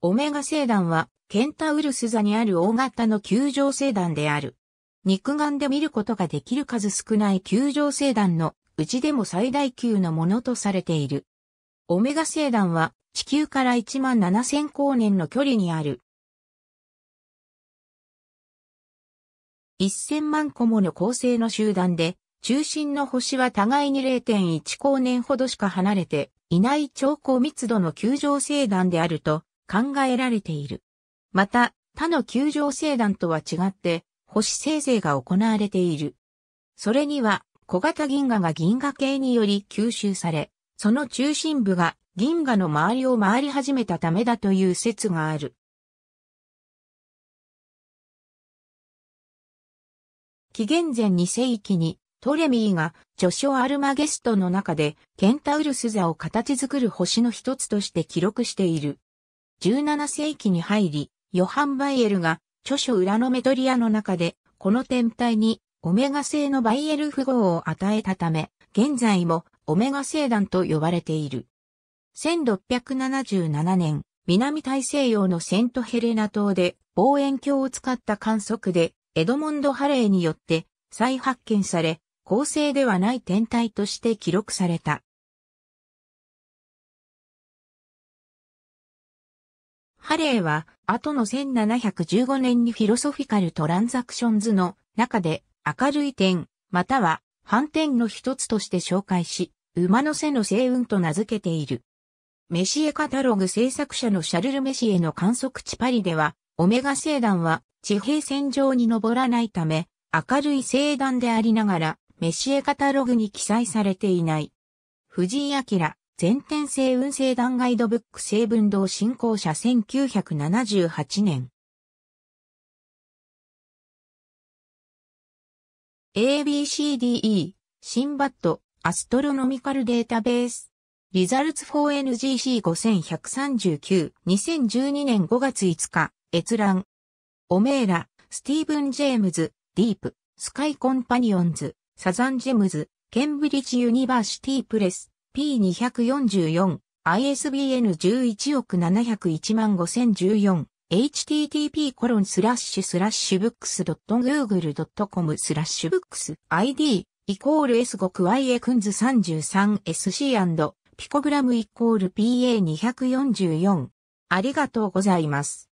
オメガ星団は、ケンタウルス座にある大型の球状星団である。肉眼で見ることができる数少ない球状星団のうちでも最大級のものとされている。オメガ星団は地球から1万7000光年の距離にある。1000万個もの恒星の集団で、中心の星は互いに0.1光年ほどしか離れていない超高密度の球状星団であると考えられている。また、他の球場星団とは違って、星生成が行われている。それには、小型銀河が銀河系により吸収され、その中心部が銀河の周りを回り始めたためだという説がある。紀元前2世紀にトレミーが著書アルマゲストの中でケンタウルス座を形作る星の一つとして記録している。17世紀に入り、ヨハン・バイエルが著書裏のメトリアの中で、この天体にオメガ製のバイエル符号を与えたため、現在もオメガ星団と呼ばれている。1677年、南大西洋のセントヘレナ島で望遠鏡を使った観測で、エドモンド・ハレーによって再発見され、恒星ではない天体として記録された。ハレーは、後の1715年にフィロソフィカル・トランザクションズの中で明るい点、または反転の一つとして紹介し、馬の背の星雲と名付けている。メシエカタログ制作者のシャルル・メシエの観測地パリでは、オメガ星団は地平線上に登らないため、明るい星団でありながら、メシエカタログに記載されていない。藤井明、全天性運勢団ガイドブック成分同振興者1978年。ABCDE、シンバット、アストロノミカルデータベース。リザルツ 4NGC5139、2012年5月5日、閲覧。オメーラ、スティーブン・ジェームズ、ディープ、スカイ・コンパニオンズ、サザン・ジェムズ、ケンブリッジ・ユニバーシティ・プレス。P244、ISBN 11億701万5014、http コロンスラッシュスラッシュブックスドット .google.com スラッシュブックス ID イコール S 極 YA クンズ 33SC& ピコグラムイコール PA244 ありがとうございます。